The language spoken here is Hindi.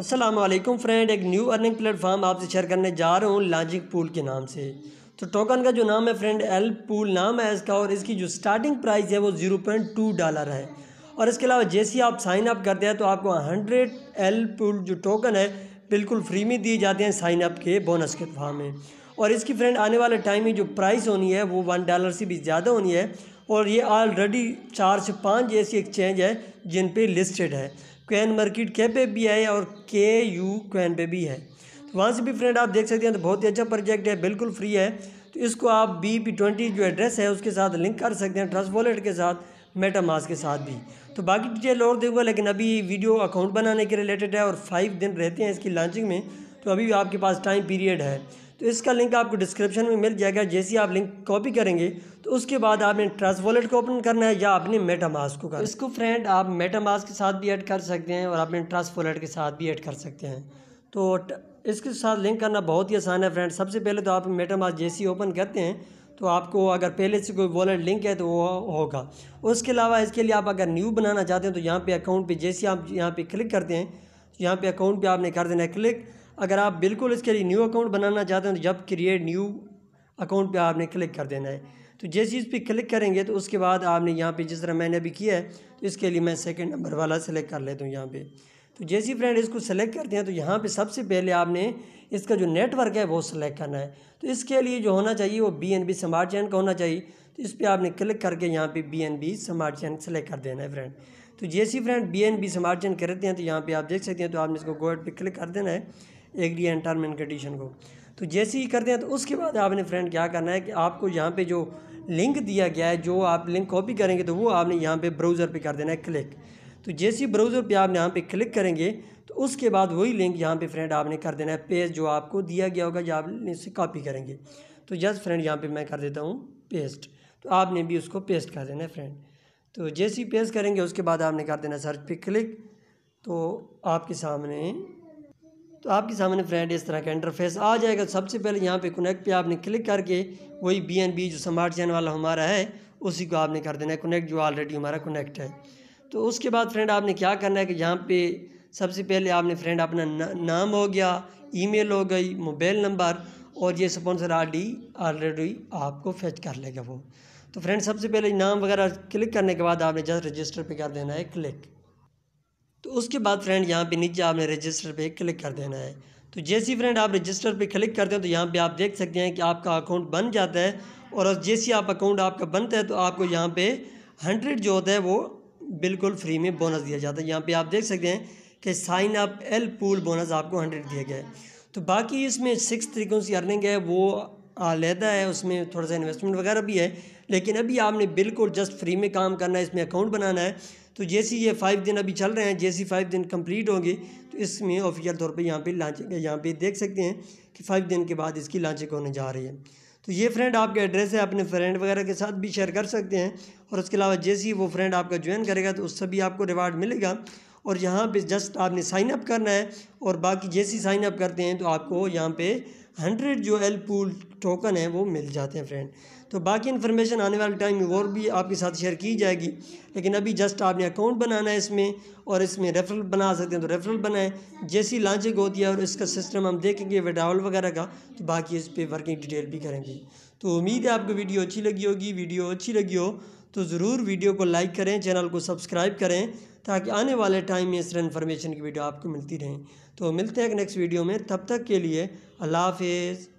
असलम फ्रेंड एक न्यू अर्निंग प्लेटफॉर्म आपसे शेयर करने जा रहा हूँ लॉजिक पूल के नाम से तो टोकन का जो नाम है फ्रेंड एल पूल नाम है इसका और इसकी जो स्टार्टिंग प्राइस है वो ज़ीरो पॉइंट टू डॉलर है और इसके अलावा जैसे आप साइन अप करते हैं तो आपको हंड्रेड एल पूल जो टोकन है बिल्कुल फ्री में दिए जाते हैं साइन अप के बोनस के फॉर्म में और इसकी फ्रेंड आने वाले टाइम में जो प्राइस होनी है वो वन डॉलर से भी ज़्यादा होनी है और ये ऑलरेडी चार से पाँच ऐसी एक्सचेंज है जिन पे लिस्टेड है कैन मार्केट के पे भी है और के यू कैन पे भी है तो वहाँ से भी फ्रेंड आप देख सकते हैं तो बहुत ही अच्छा प्रोजेक्ट है बिल्कुल फ्री है तो इसको आप बी पी ट्वेंटी जो एड्रेस है उसके साथ लिंक कर सकते हैं ट्रस्ट वॉलेट के साथ मेटामास के साथ भी तो बाकी डिटेल और दूंगा लेकिन अभी वीडियो अकाउंट बनाने के रिलेटेड है और फाइव दिन रहते हैं इसकी लॉन्चिंग में तो अभी आपके पास टाइम पीरियड है तो इसका लिंक आपको डिस्क्रिप्शन में मिल जाएगा जैसे आप लिंक कॉपी करेंगे तो उसके बाद आपने ट्रस्ट वॉलेट को ओपन करना है या अपने मेटामास को करना इसको फ्रेंड आप मेटामास के साथ भी ऐड कर सकते हैं और अपने ट्रस्ट वॉलेट के साथ भी ऐड कर सकते हैं तो इसके साथ लिंक करना बहुत ही आसान है फ्रेंड सबसे पहले तो आप मेटामास जैसे ओपन करते हैं तो आपको अगर पहले से कोई वॉलेट लिंक है तो वो होगा उसके अलावा इसके लिए आप अगर न्यू बनाना चाहते हैं तो यहाँ पे अकाउंट पे जैसे आप यहाँ पे क्लिक करते हैं तो यहाँ पे अकाउंट पे आपने कर देना है क्लिक अगर आप बिल्कुल इसके लिए न्यू अकाउंट बनाना चाहते हैं तो जब क्रिएट न्यू अकाउंट पे आपने क्लिक कर देना है तो जैसे इस पर क्लिक करेंगे तो उसके बाद आपने यहाँ पे जिस तरह मैंने अभी किया है तो इसके लिए मैं सेकंड नंबर वाला सेलेक्ट कर लेता हूँ यहाँ पे तो जैसे फ्रेंड इसको सेलेक्ट करते हैं तो यहाँ पे सबसे पहले आपने इसका जो नेटवर्क है वो सिलेक्ट करना है तो इसके लिए जो होना चाहिए वो B N B smart chain का होना चाहिए तो इस पर आपने क्लिक करके यहाँ पे B N B smart chain select कर देना है फ्रेंड तो जैसे friend B N B smart chain करते हैं तो यहाँ पर आप देख सकते हैं तो आपने इसको गोड पर क्लिक कर देना है the and term and condition को तो जैसे ही करते हैं तो उसके बाद आपने फ्रेंड क्या करना है कि आपको यहाँ पे जो लिंक दिया गया है जो आप लिंक कॉपी करेंगे तो वो आपने यहाँ पे ब्राउज़र पे कर देना है क्लिक तो जैसे ही ब्राउज़र पे आप यहाँ पे क्लिक करेंगे तो उसके बाद वही लिंक यहाँ पे फ्रेंड आपने कर देना है पेज जो आपको दिया गया होगा जो आप इसे कॉपी करेंगे तो जस्ट फ्रेंड यहाँ पर मैं कर देता हूँ पेस्ट तो आपने भी उसको पेस्ट कर देना है फ्रेंड तो जैसे ही पेस्ट करेंगे उसके बाद आपने कर देना सर्च पर क्लिक तो आपके सामने तो आपके सामने फ्रेंड इस तरह का इंटरफेस आ जाएगा तो सबसे पहले यहाँ पे कनेक्ट पे आपने क्लिक करके वही बी एन बी जो स्मार्ट चैन वाला हमारा है उसी को आपने कर देना है कनेक्ट जो ऑलरेडी हमारा कनेक्ट है तो उसके बाद फ्रेंड आपने क्या करना है कि यहाँ पे सबसे पहले आपने फ्रेंड अपना ना, नाम हो गया ईमेल हो गई मोबाइल नंबर और ये स्पॉन्सर डी ऑलरेडी आपको फेच कर लेगा वो तो फ्रेंड सबसे पहले नाम वगैरह क्लिक करने के बाद आपने जस्ट रजिस्टर पर कर देना है क्लिक तो उसके बाद फ्रेंड यहाँ पे नीचे आपने रजिस्टर पे क्लिक कर देना है तो जैसी फ्रेंड आप रजिस्टर पे क्लिक करते हैं तो यहाँ पे आप देख सकते हैं कि आपका अकाउंट बन जाता है और जैसी आप अकाउंट आपका बनता है तो आपको यहाँ पे हंड्रेड जो होता है वो बिल्कुल फ्री में बोनस दिया जाता है यहाँ पर आप देख सकते हैं कि sign up L pool bonus आपको हंड्रेड दिया गया है तो बाकी इसमें सिक्स तरीक़ों से अर्निंग है वो आलहदा है उसमें थोड़ा सा इन्वेस्टमेंट वगैरह भी है लेकिन अभी आपने बिल्कुल जस्ट फ्री में काम करना है इसमें अकाउंट बनाना है तो जैसे ये फाइव दिन अभी चल रहे हैं जैसे फाइव दिन कंप्लीट होंगे तो इसमें ऑफिशियल तौर पे यहाँ पे लॉन्चिंग यहाँ पे देख सकते हैं कि फाइव दिन के बाद इसकी लॉन्चिंग होने जा रही है तो ये फ्रेंड आपका एड्रेस है अपने फ्रेंड वगैरह के साथ भी शेयर कर सकते हैं और उसके अलावा जैसे ही वो फ्रेंड आपका ज्वाइन करेगा तो उससे भी आपको रिवार्ड मिलेगा और यहाँ पे जस्ट आपने साइन अप करना है और बाकी जैसे साइन अप करते हैं तो आपको यहाँ पे हंड्रेड जो एल पूल टोकन है वो मिल जाते हैं फ्रेंड तो बाकी इन्फॉर्मेशन आने वाले टाइम में और भी आपके साथ शेयर की जाएगी लेकिन अभी जस्ट आपने अकाउंट बनाना है इसमें और इसमें रेफरल बना सकते हैं तो रेफरल बनाएं जैसी लॉन्चिंग होती है और इसका सिस्टम हम देखेंगे विड्रावल वगैरह का तो बाकी इस पर वर्किंग डिटेल भी करेंगे तो उम्मीद है आपको वीडियो अच्छी लगी होगी वीडियो अच्छी लगी हो तो ज़रूर वीडियो को लाइक करें चैनल को सब्सक्राइब करें ताकि आने वाले टाइम में इस तरह इन्फॉर्मेशन की वीडियो आपको मिलती रहें तो मिलते हैं नेक्स्ट वीडियो में तब तक के लिए अल्लाह हाफिज़